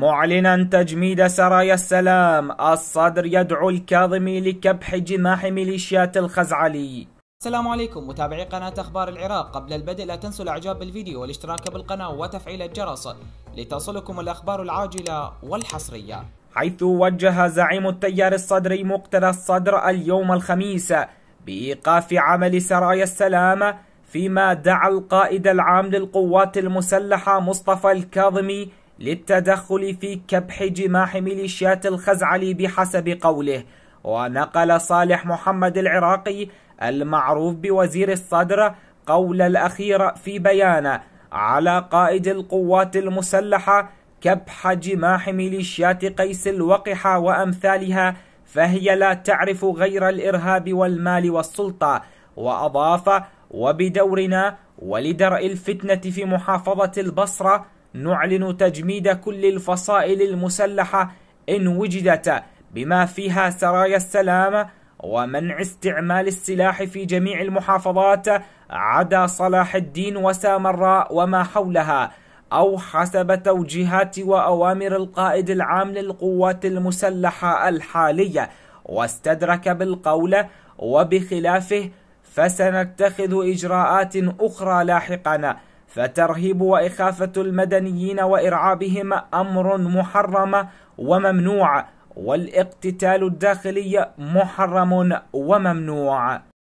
معلنا تجميد سرايا السلام الصدر يدعو الكاظمي لكبح جماح ميليشيات الخزعلي السلام عليكم متابعي قناة أخبار العراق قبل البدء لا تنسوا الإعجاب بالفيديو والاشتراك بالقناة وتفعيل الجرس لتصلكم الأخبار العاجلة والحصرية حيث وجه زعيم التيار الصدري مقتدى الصدر اليوم الخميس بإيقاف عمل سرايا السلام فيما دعا القائد العام للقوات المسلحة مصطفى الكاظمي للتدخل في كبح جماح ميليشيات الخزعلي بحسب قوله ونقل صالح محمد العراقي المعروف بوزير الصدر قول الأخير في بيانه على قائد القوات المسلحة كبح جماح ميليشيات قيس الوقحة وأمثالها فهي لا تعرف غير الإرهاب والمال والسلطة وأضاف وبدورنا ولدرء الفتنة في محافظة البصرة نعلن تجميد كل الفصائل المسلحة إن وجدت بما فيها سرايا السلام ومنع استعمال السلاح في جميع المحافظات عدا صلاح الدين وسامراء وما حولها أو حسب توجيهات وأوامر القائد العام للقوات المسلحة الحالية واستدرك بالقول وبخلافه فسنتخذ إجراءات أخرى لاحقاً فترهيب واخافه المدنيين وارعابهم امر محرم وممنوع والاقتتال الداخلي محرم وممنوع